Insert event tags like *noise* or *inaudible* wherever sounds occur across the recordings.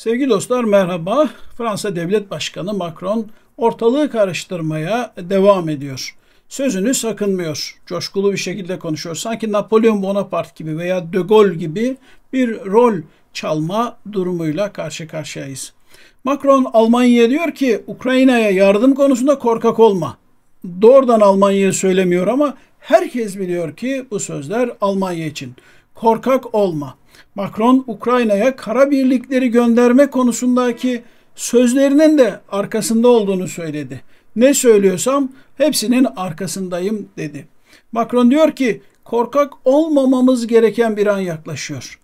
Sevgili dostlar merhaba. Fransa Devlet Başkanı Macron ortalığı karıştırmaya devam ediyor. Sözünü sakınmıyor. Coşkulu bir şekilde konuşuyor. Sanki Napolyon Bonaparte gibi veya De Gaulle gibi bir rol çalma durumuyla karşı karşıyayız. Macron Almanya'ya diyor ki Ukrayna'ya yardım konusunda korkak olma. Doğrudan Almanya'yı söylemiyor ama herkes biliyor ki bu sözler Almanya için. Korkak olma. Macron Ukrayna'ya kara birlikleri gönderme konusundaki sözlerinin de arkasında olduğunu söyledi. Ne söylüyorsam hepsinin arkasındayım dedi. Macron diyor ki korkak olmamamız gereken bir an yaklaşıyor.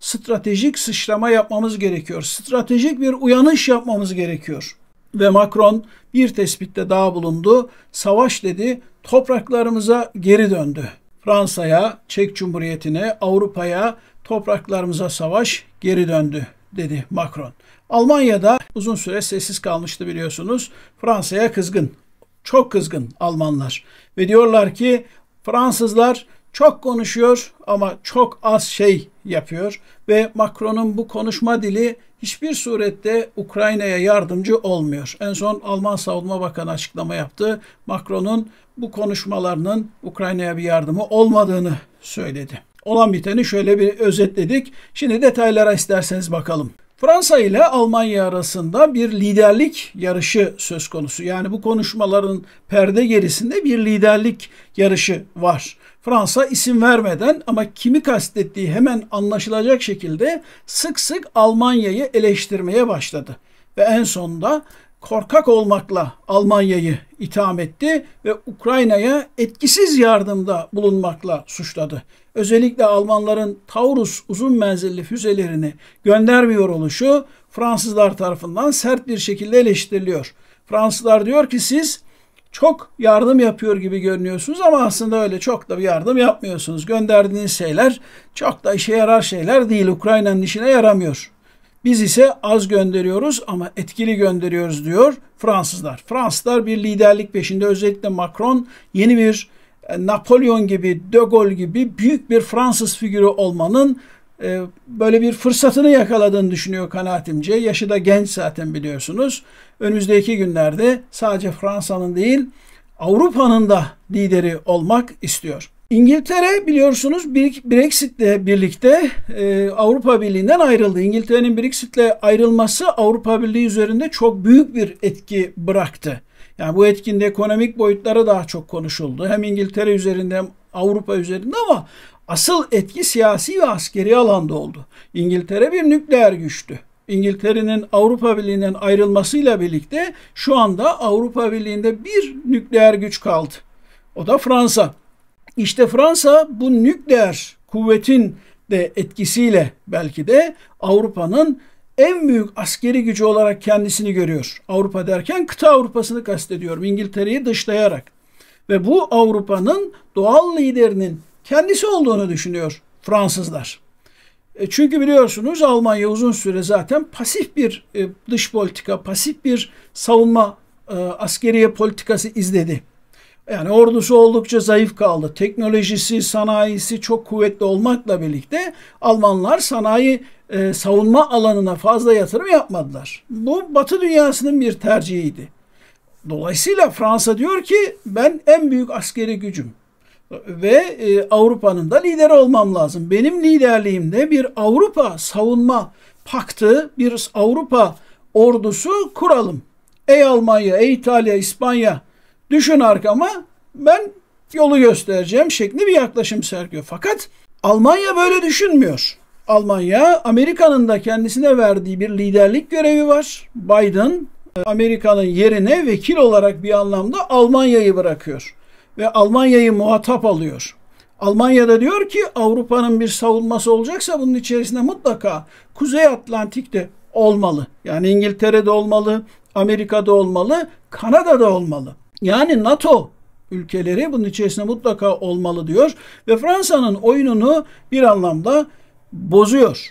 Stratejik sıçrama yapmamız gerekiyor. Stratejik bir uyanış yapmamız gerekiyor. Ve Macron bir tespitte daha bulundu. Savaş dedi topraklarımıza geri döndü. Fransa'ya, Çek Cumhuriyeti'ne, Avrupa'ya topraklarımıza savaş geri döndü dedi Macron. Almanya'da uzun süre sessiz kalmıştı biliyorsunuz. Fransa'ya kızgın. Çok kızgın Almanlar. Ve diyorlar ki Fransızlar çok konuşuyor ama çok az şey yapıyor ve Macron'un bu konuşma dili hiçbir surette Ukrayna'ya yardımcı olmuyor. En son Alman Savunma Bakanı açıklama yaptı. Macron'un bu konuşmalarının Ukrayna'ya bir yardımı olmadığını söyledi. Olan biteni şöyle bir özetledik. Şimdi detaylara isterseniz bakalım. Fransa ile Almanya arasında bir liderlik yarışı söz konusu. Yani bu konuşmaların perde gerisinde bir liderlik yarışı var. Fransa isim vermeden ama kimi kastettiği hemen anlaşılacak şekilde sık sık Almanya'yı eleştirmeye başladı ve en sonunda korkak olmakla Almanya'yı itham etti ve Ukrayna'ya etkisiz yardımda bulunmakla suçladı. Özellikle Almanların Taurus uzun menzilli füzelerini göndermiyor oluşu Fransızlar tarafından sert bir şekilde eleştiriliyor. Fransızlar diyor ki siz çok yardım yapıyor gibi görünüyorsunuz ama aslında öyle çok da bir yardım yapmıyorsunuz. Gönderdiğiniz şeyler çok da işe yarar şeyler değil. Ukrayna'nın işine yaramıyor. Biz ise az gönderiyoruz ama etkili gönderiyoruz diyor Fransızlar. Fransızlar bir liderlik peşinde özellikle Macron yeni bir e, Napolyon gibi, De Gaulle gibi büyük bir Fransız figürü olmanın e, böyle bir fırsatını yakaladığını düşünüyor kanaatimce. Yaşı da genç zaten biliyorsunuz. Önümüzdeki günlerde sadece Fransa'nın değil Avrupa'nın da lideri olmak istiyor. İngiltere biliyorsunuz Brexit'le birlikte e, Avrupa Birliği'nden ayrıldı. İngiltere'nin Brexit'le ayrılması Avrupa Birliği üzerinde çok büyük bir etki bıraktı. Yani bu etkinde ekonomik boyutlara daha çok konuşuldu. Hem İngiltere üzerinde hem Avrupa üzerinde ama asıl etki siyasi ve askeri alanda oldu. İngiltere bir nükleer güçtü. İngiltere'nin Avrupa Birliği'nden ayrılmasıyla birlikte şu anda Avrupa Birliği'nde bir nükleer güç kaldı. O da Fransa. İşte Fransa bu nükleer kuvvetin de etkisiyle belki de Avrupa'nın en büyük askeri gücü olarak kendisini görüyor. Avrupa derken kıta Avrupa'sını kastediyorum. İngiltere'yi dışlayarak. Ve bu Avrupa'nın doğal liderinin kendisi olduğunu düşünüyor Fransızlar. E çünkü biliyorsunuz Almanya uzun süre zaten pasif bir e, dış politika, pasif bir savunma e, askeriye politikası izledi. Yani ordusu oldukça zayıf kaldı. Teknolojisi, sanayisi çok kuvvetli olmakla birlikte Almanlar sanayi e, savunma alanına fazla yatırım yapmadılar. Bu Batı dünyasının bir tercihiydi. Dolayısıyla Fransa diyor ki ben en büyük askeri gücüm ve e, Avrupa'nın da lideri olmam lazım. Benim liderliğimde bir Avrupa savunma paktı, bir Avrupa ordusu kuralım. Ey Almanya, ey İtalya, İspanya Düşün arkama ben yolu göstereceğim şekli bir yaklaşım sergiliyor. Fakat Almanya böyle düşünmüyor. Almanya Amerika'nın da kendisine verdiği bir liderlik görevi var. Biden e, Amerika'nın yerine vekil olarak bir anlamda Almanya'yı bırakıyor ve Almanya'yı muhatap alıyor. Almanya'da diyor ki Avrupa'nın bir savunması olacaksa bunun içerisinde mutlaka Kuzey Atlantik'te olmalı. Yani İngiltere'de olmalı, Amerika'da olmalı, Kanada'da olmalı. Yani NATO ülkeleri bunun içerisinde mutlaka olmalı diyor ve Fransa'nın oyununu bir anlamda bozuyor.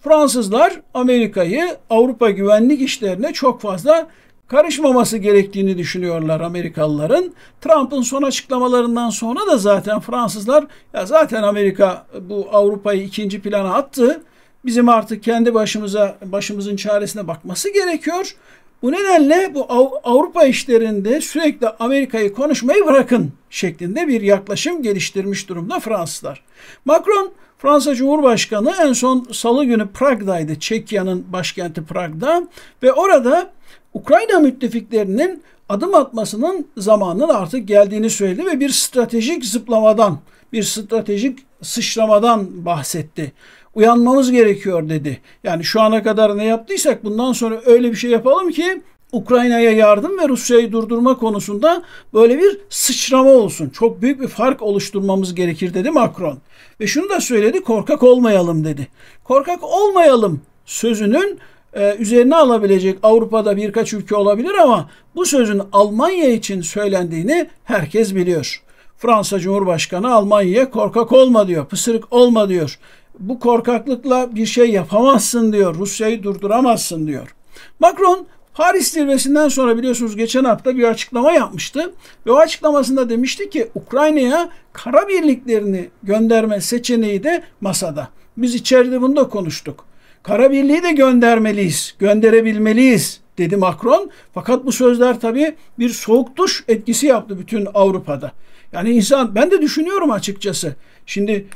Fransızlar Amerika'yı Avrupa güvenlik işlerine çok fazla karışmaması gerektiğini düşünüyorlar Amerikalıların. Trump'ın son açıklamalarından sonra da zaten Fransızlar ya zaten Amerika bu Avrupa'yı ikinci plana attı. Bizim artık kendi başımıza başımızın çaresine bakması gerekiyor. Bu nedenle bu Avrupa işlerinde sürekli Amerika'yı konuşmayı bırakın şeklinde bir yaklaşım geliştirmiş durumda Fransızlar. Macron Fransa Cumhurbaşkanı en son salı günü Prag'daydı. Çekya'nın başkenti Prag'da ve orada Ukrayna müttefiklerinin adım atmasının zamanının artık geldiğini söyledi ve bir stratejik zıplamadan, bir stratejik sıçramadan bahsetti uyanmamız gerekiyor dedi. Yani şu ana kadar ne yaptıysak bundan sonra öyle bir şey yapalım ki Ukrayna'ya yardım ve Rusya'yı durdurma konusunda böyle bir sıçrama olsun. Çok büyük bir fark oluşturmamız gerekir dedi Macron. Ve şunu da söyledi korkak olmayalım dedi. Korkak olmayalım sözünün e, üzerine alabilecek Avrupa'da birkaç ülke olabilir ama bu sözün Almanya için söylendiğini herkes biliyor. Fransa Cumhurbaşkanı Almanya'ya korkak olma diyor, pısırık olma diyor bu korkaklıkla bir şey yapamazsın diyor. Rusya'yı durduramazsın diyor. Macron Paris zirvesinden sonra biliyorsunuz geçen hafta bir açıklama yapmıştı ve o açıklamasında demişti ki Ukrayna'ya kara birliklerini gönderme seçeneği de masada. Biz içeride bunu da konuştuk. Kara birliği de göndermeliyiz, gönderebilmeliyiz dedi Macron. Fakat bu sözler tabii bir soğuk duş etkisi yaptı bütün Avrupa'da. Yani insan ben de düşünüyorum açıkçası. Şimdi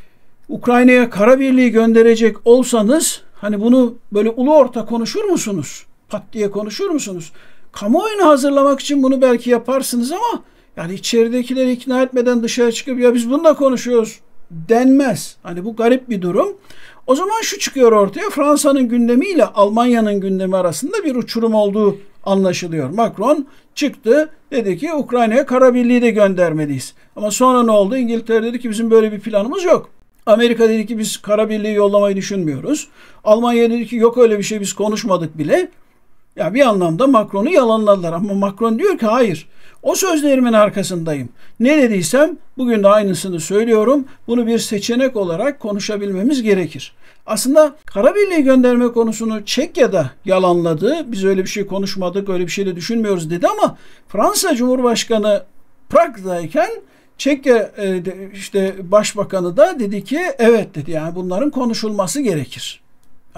Ukrayna'ya kara birliği gönderecek olsanız hani bunu böyle ulu orta konuşur musunuz? Pat diye konuşur musunuz? Kamuoyunu hazırlamak için bunu belki yaparsınız ama yani içeridekileri ikna etmeden dışarı çıkıp ya biz bununla konuşuyoruz denmez. Hani bu garip bir durum. O zaman şu çıkıyor ortaya Fransa'nın gündemiyle Almanya'nın gündemi arasında bir uçurum olduğu anlaşılıyor. Macron çıktı dedi ki Ukrayna'ya kara birliği de göndermeliyiz. Ama sonra ne oldu? İngiltere dedi ki bizim böyle bir planımız yok. Amerika dedi ki biz kara birliği yollamayı düşünmüyoruz. Almanya dedi ki yok öyle bir şey biz konuşmadık bile. Ya bir anlamda Macron'u yalanladılar ama Macron diyor ki hayır. O sözlerimin arkasındayım. Ne dediysem bugün de aynısını söylüyorum. Bunu bir seçenek olarak konuşabilmemiz gerekir. Aslında kara birliği gönderme konusunu Çekya'da yalanladı. Biz öyle bir şey konuşmadık, öyle bir şey de düşünmüyoruz dedi ama Fransa Cumhurbaşkanı Prag'dayken Çekya e, işte başbakanı da dedi ki evet dedi yani bunların konuşulması gerekir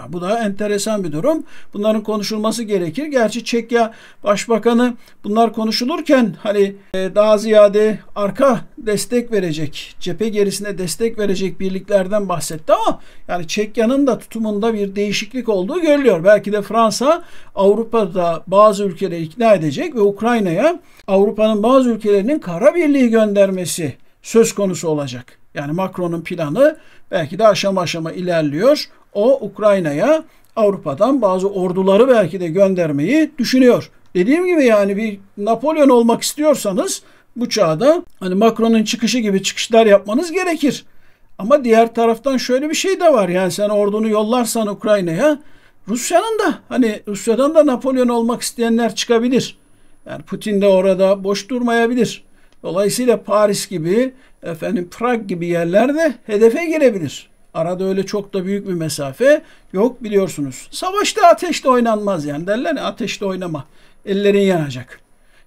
bu da enteresan bir durum. Bunların konuşulması gerekir. Gerçi Çekya Başbakanı bunlar konuşulurken hani e, daha ziyade arka destek verecek, cephe gerisine destek verecek birliklerden bahsetti ama yani Çekya'nın da tutumunda bir değişiklik olduğu görülüyor. Belki de Fransa Avrupa'da bazı ülkeleri ikna edecek ve Ukrayna'ya Avrupa'nın bazı ülkelerinin kara birliği göndermesi söz konusu olacak. Yani Macron'un planı belki de aşama aşama ilerliyor o Ukrayna'ya Avrupa'dan bazı orduları belki de göndermeyi düşünüyor. Dediğim gibi yani bir Napolyon olmak istiyorsanız bu çağda hani Macron'un çıkışı gibi çıkışlar yapmanız gerekir. Ama diğer taraftan şöyle bir şey de var. Yani sen ordunu yollarsan Ukrayna'ya Rusya'nın da hani Rusya'dan da Napolyon olmak isteyenler çıkabilir. Yani Putin de orada boş durmayabilir. Dolayısıyla Paris gibi, efendim Prag gibi yerlerde hedefe girebilir. Arada öyle çok da büyük bir mesafe yok biliyorsunuz. Savaşta ateşle oynanmaz yani derler ya ateşle oynama. Ellerin yanacak.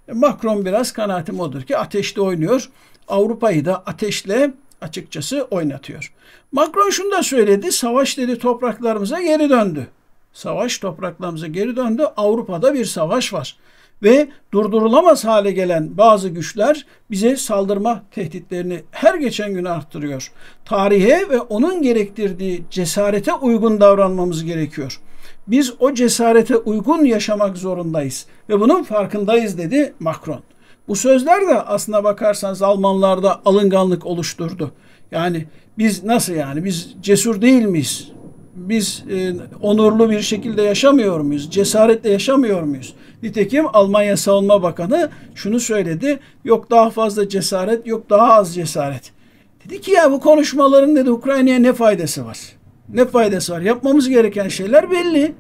E, Macron biraz kanaatim odur ki ateşle oynuyor. Avrupa'yı da ateşle açıkçası oynatıyor. Macron şunu da söyledi. Savaş dedi topraklarımıza geri döndü. Savaş topraklarımıza geri döndü. Avrupa'da bir savaş var ve durdurulamaz hale gelen bazı güçler bize saldırma tehditlerini her geçen gün arttırıyor. Tarihe ve onun gerektirdiği cesarete uygun davranmamız gerekiyor. Biz o cesarete uygun yaşamak zorundayız ve bunun farkındayız dedi Macron. Bu sözler de aslına bakarsanız Almanlarda alınganlık oluşturdu. Yani biz nasıl yani biz cesur değil miyiz? Biz e, onurlu bir şekilde yaşamıyor muyuz? Cesaretle yaşamıyor muyuz? Nitekim Almanya Savunma Bakanı şunu söyledi. Yok daha fazla cesaret, yok daha az cesaret. Dedi ki ya bu konuşmaların dedi Ukrayna'ya ne faydası var? Ne faydası var? Yapmamız gereken şeyler belli.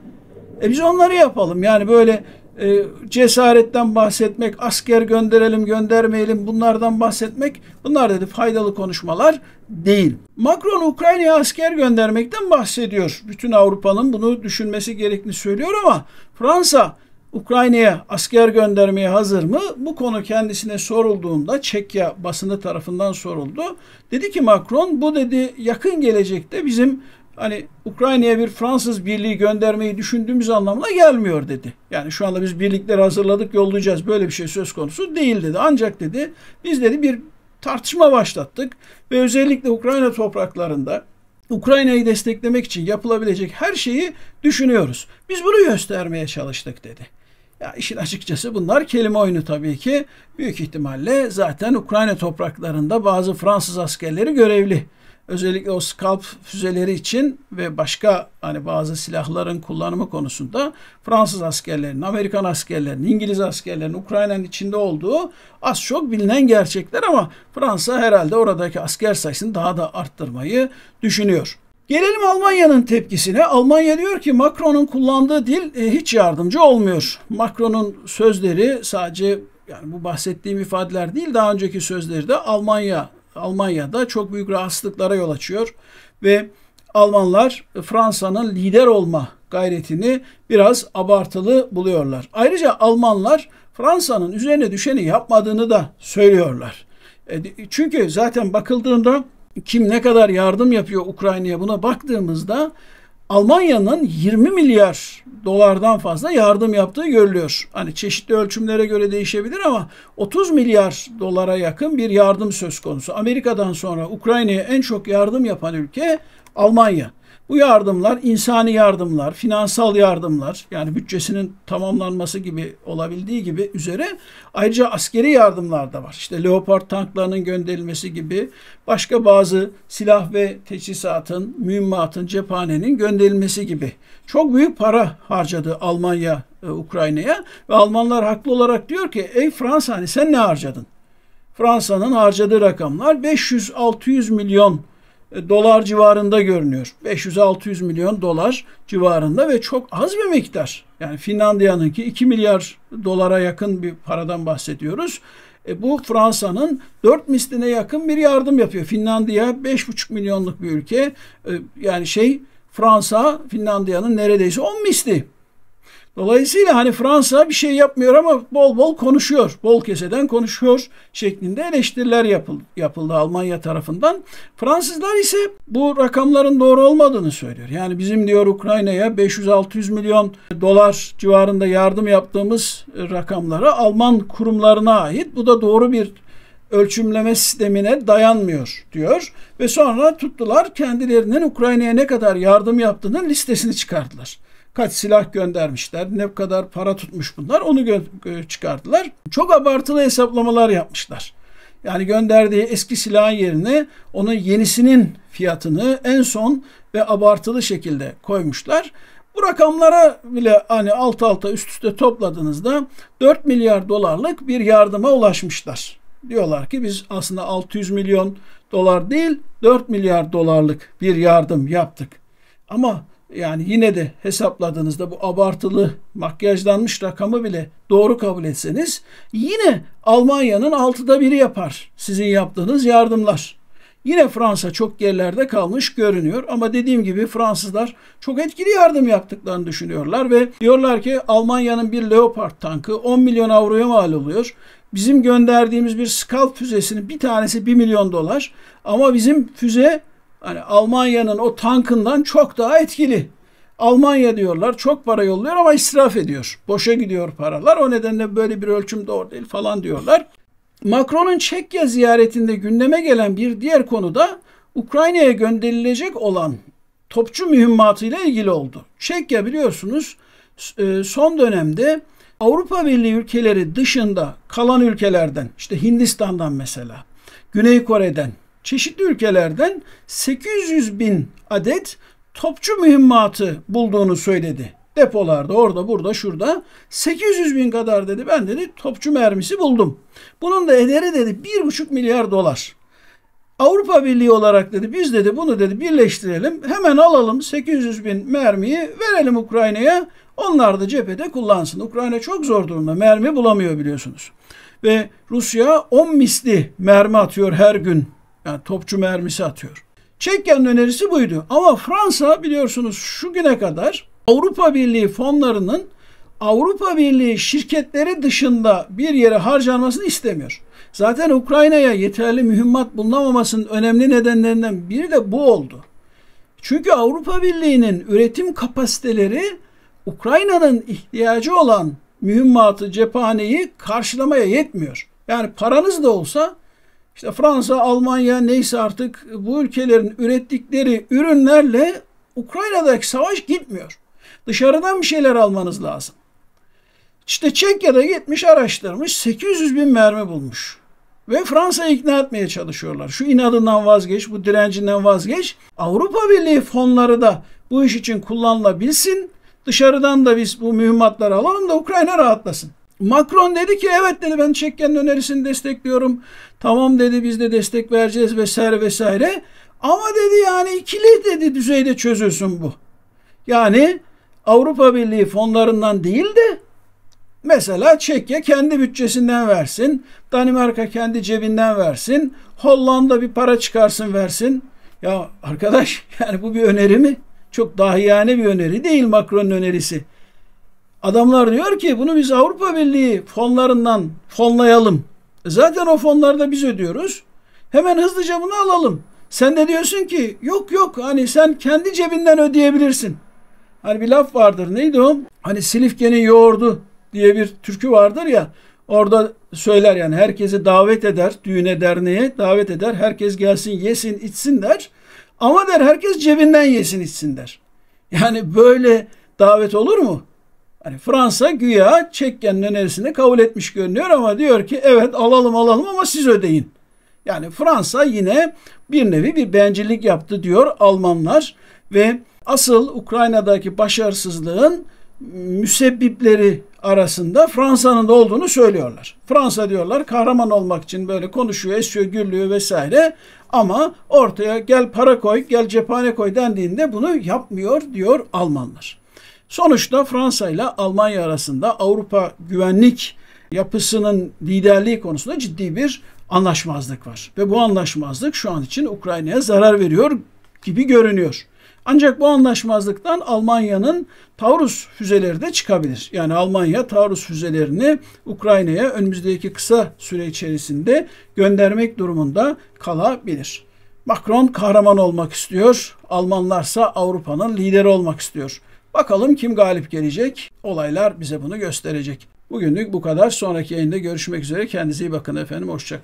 E biz onları yapalım. Yani böyle e, cesaretten bahsetmek, asker gönderelim göndermeyelim bunlardan bahsetmek bunlar dedi faydalı konuşmalar değil. Macron Ukrayna'ya asker göndermekten bahsediyor. Bütün Avrupa'nın bunu düşünmesi gerektiğini söylüyor ama Fransa Ukrayna'ya asker göndermeye hazır mı? Bu konu kendisine sorulduğunda Çekya basını tarafından soruldu. Dedi ki Macron bu dedi yakın gelecekte bizim hani Ukrayna'ya bir Fransız birliği göndermeyi düşündüğümüz anlamına gelmiyor dedi. Yani şu anda biz birlikleri hazırladık yollayacağız böyle bir şey söz konusu değil dedi. Ancak dedi biz dedi bir tartışma başlattık ve özellikle Ukrayna topraklarında Ukrayna'yı desteklemek için yapılabilecek her şeyi düşünüyoruz. Biz bunu göstermeye çalıştık dedi. Ya işin açıkçası bunlar kelime oyunu tabii ki. Büyük ihtimalle zaten Ukrayna topraklarında bazı Fransız askerleri görevli. Özellikle o skalp füzeleri için ve başka hani bazı silahların kullanımı konusunda Fransız askerlerin, Amerikan askerlerin, İngiliz askerlerin Ukrayna'nın içinde olduğu az çok bilinen gerçekler ama Fransa herhalde oradaki asker sayısını daha da arttırmayı düşünüyor. Gelelim Almanya'nın tepkisine. Almanya diyor ki Macron'un kullandığı dil e, hiç yardımcı olmuyor. Macron'un sözleri sadece yani bu bahsettiğim ifadeler değil daha önceki sözleri de Almanya Almanya'da çok büyük rahatsızlıklara yol açıyor ve Almanlar e, Fransa'nın lider olma gayretini biraz abartılı buluyorlar. Ayrıca Almanlar Fransa'nın üzerine düşeni yapmadığını da söylüyorlar. E, çünkü zaten bakıldığında kim ne kadar yardım yapıyor Ukrayna'ya buna baktığımızda Almanya'nın 20 milyar dolardan fazla yardım yaptığı görülüyor. Hani çeşitli ölçümlere göre değişebilir ama 30 milyar dolara yakın bir yardım söz konusu. Amerika'dan sonra Ukrayna'ya en çok yardım yapan ülke Almanya. Bu yardımlar insani yardımlar, finansal yardımlar yani bütçesinin tamamlanması gibi olabildiği gibi üzere ayrıca askeri yardımlar da var. İşte Leopard tanklarının gönderilmesi gibi başka bazı silah ve teçhizatın, mühimmatın, cephanenin gönderilmesi gibi. Çok büyük para harcadı Almanya e, Ukrayna'ya ve Almanlar haklı olarak diyor ki ey Fransa hani sen ne harcadın? Fransa'nın harcadığı rakamlar 500-600 milyon e, dolar civarında görünüyor. 500-600 milyon dolar civarında ve çok az bir miktar. Yani Finlandiya'nınki 2 milyar dolara yakın bir paradan bahsediyoruz. E bu Fransa'nın 4 misline yakın bir yardım yapıyor. Finlandiya 5,5 milyonluk bir ülke. E, yani şey Fransa Finlandiya'nın neredeyse 10 misli Dolayısıyla hani Fransa bir şey yapmıyor ama bol bol konuşuyor. Bol keseden konuşuyor şeklinde eleştiriler yapıldı, yapıldı Almanya tarafından. Fransızlar ise bu rakamların doğru olmadığını söylüyor. Yani bizim diyor Ukrayna'ya 500-600 milyon dolar civarında yardım yaptığımız rakamları Alman kurumlarına ait. Bu da doğru bir ölçümleme sistemine dayanmıyor diyor ve sonra tuttular kendilerinin Ukrayna'ya ne kadar yardım yaptığının listesini çıkardılar kaç silah göndermişler, ne kadar para tutmuş bunlar onu gö- çıkardılar. Çok abartılı hesaplamalar yapmışlar. Yani gönderdiği eski silahın yerine onun yenisinin fiyatını en son ve abartılı şekilde koymuşlar. Bu rakamlara bile hani alt alta üst üste topladığınızda 4 milyar dolarlık bir yardıma ulaşmışlar. Diyorlar ki biz aslında 600 milyon dolar değil 4 milyar dolarlık bir yardım yaptık. Ama yani yine de hesapladığınızda bu abartılı makyajlanmış rakamı bile doğru kabul etseniz yine Almanya'nın altıda biri yapar sizin yaptığınız yardımlar. Yine Fransa çok yerlerde kalmış görünüyor ama dediğim gibi Fransızlar çok etkili yardım yaptıklarını düşünüyorlar ve diyorlar ki Almanya'nın bir Leopard tankı 10 milyon avroya mal oluyor. Bizim gönderdiğimiz bir Scalp füzesinin bir tanesi 1 milyon dolar ama bizim füze Hani Almanya'nın o tankından çok daha etkili. Almanya diyorlar çok para yolluyor ama israf ediyor. Boşa gidiyor paralar. O nedenle böyle bir ölçüm doğru değil falan diyorlar. Macron'un Çekya ziyaretinde gündeme gelen bir diğer konu da Ukrayna'ya gönderilecek olan topçu mühimmatı ile ilgili oldu. Çekya biliyorsunuz e, son dönemde Avrupa Birliği ülkeleri dışında kalan ülkelerden işte Hindistan'dan mesela Güney Kore'den çeşitli ülkelerden 800 bin adet topçu mühimmatı bulduğunu söyledi. Depolarda orada burada şurada 800 bin kadar dedi ben dedi topçu mermisi buldum. Bunun da ederi dedi 1,5 milyar dolar. Avrupa Birliği olarak dedi biz dedi bunu dedi birleştirelim hemen alalım 800 bin mermiyi verelim Ukrayna'ya onlar da cephede kullansın. Ukrayna çok zor durumda mermi bulamıyor biliyorsunuz. Ve Rusya 10 misli mermi atıyor her gün yani topçu mermisi atıyor. Çekya'nın önerisi buydu. Ama Fransa biliyorsunuz şu güne kadar Avrupa Birliği fonlarının Avrupa Birliği şirketleri dışında bir yere harcanmasını istemiyor. Zaten Ukrayna'ya yeterli mühimmat bulunamamasının önemli nedenlerinden biri de bu oldu. Çünkü Avrupa Birliği'nin üretim kapasiteleri Ukrayna'nın ihtiyacı olan mühimmatı, cephaneyi karşılamaya yetmiyor. Yani paranız da olsa işte Fransa, Almanya neyse artık bu ülkelerin ürettikleri ürünlerle Ukrayna'daki savaş gitmiyor. Dışarıdan bir şeyler almanız lazım. İşte Çekya'da gitmiş araştırmış 800 bin mermi bulmuş. Ve Fransa'yı ikna etmeye çalışıyorlar. Şu inadından vazgeç, bu direncinden vazgeç. Avrupa Birliği fonları da bu iş için kullanılabilsin. Dışarıdan da biz bu mühimmatları alalım da Ukrayna rahatlasın. Macron dedi ki evet dedi ben Çekken'in önerisini destekliyorum. Tamam dedi biz de destek vereceğiz vesaire vesaire. Ama dedi yani ikili dedi düzeyde çözülsün bu. Yani Avrupa Birliği fonlarından değil de Mesela Çekya kendi bütçesinden versin. Danimarka kendi cebinden versin. Hollanda bir para çıkarsın versin. Ya arkadaş *laughs* yani bu bir öneri mi? Çok dahiyane bir öneri değil Macron'un önerisi. Adamlar diyor ki bunu biz Avrupa Birliği fonlarından fonlayalım. E zaten o fonlarda biz ödüyoruz. Hemen hızlıca bunu alalım. Sen de diyorsun ki yok yok hani sen kendi cebinden ödeyebilirsin. Hani bir laf vardır neydi o? Hani Silifke'nin yoğurdu diye bir türkü vardır ya. Orada söyler yani herkesi davet eder, düğüne derneğe davet eder. Herkes gelsin yesin içsin der. Ama der herkes cebinden yesin içsin der. Yani böyle davet olur mu? Hani Fransa güya Çekya'nın önerisini kabul etmiş görünüyor ama diyor ki evet alalım alalım ama siz ödeyin. Yani Fransa yine bir nevi bir bencillik yaptı diyor Almanlar ve asıl Ukrayna'daki başarısızlığın müsebbipleri arasında Fransa'nın da olduğunu söylüyorlar. Fransa diyorlar kahraman olmak için böyle konuşuyor, esiyor, gürlüyor vesaire ama ortaya gel para koy, gel cephane koy dendiğinde bunu yapmıyor diyor Almanlar. Sonuçta Fransa ile Almanya arasında Avrupa güvenlik yapısının liderliği konusunda ciddi bir anlaşmazlık var. Ve bu anlaşmazlık şu an için Ukrayna'ya zarar veriyor gibi görünüyor. Ancak bu anlaşmazlıktan Almanya'nın Taurus füzeleri de çıkabilir. Yani Almanya Taurus füzelerini Ukrayna'ya önümüzdeki kısa süre içerisinde göndermek durumunda kalabilir. Macron kahraman olmak istiyor. Almanlarsa Avrupa'nın lideri olmak istiyor. Bakalım kim galip gelecek? Olaylar bize bunu gösterecek. Bugünlük bu kadar. Sonraki yayında görüşmek üzere. Kendinize iyi bakın efendim. Hoşçakalın.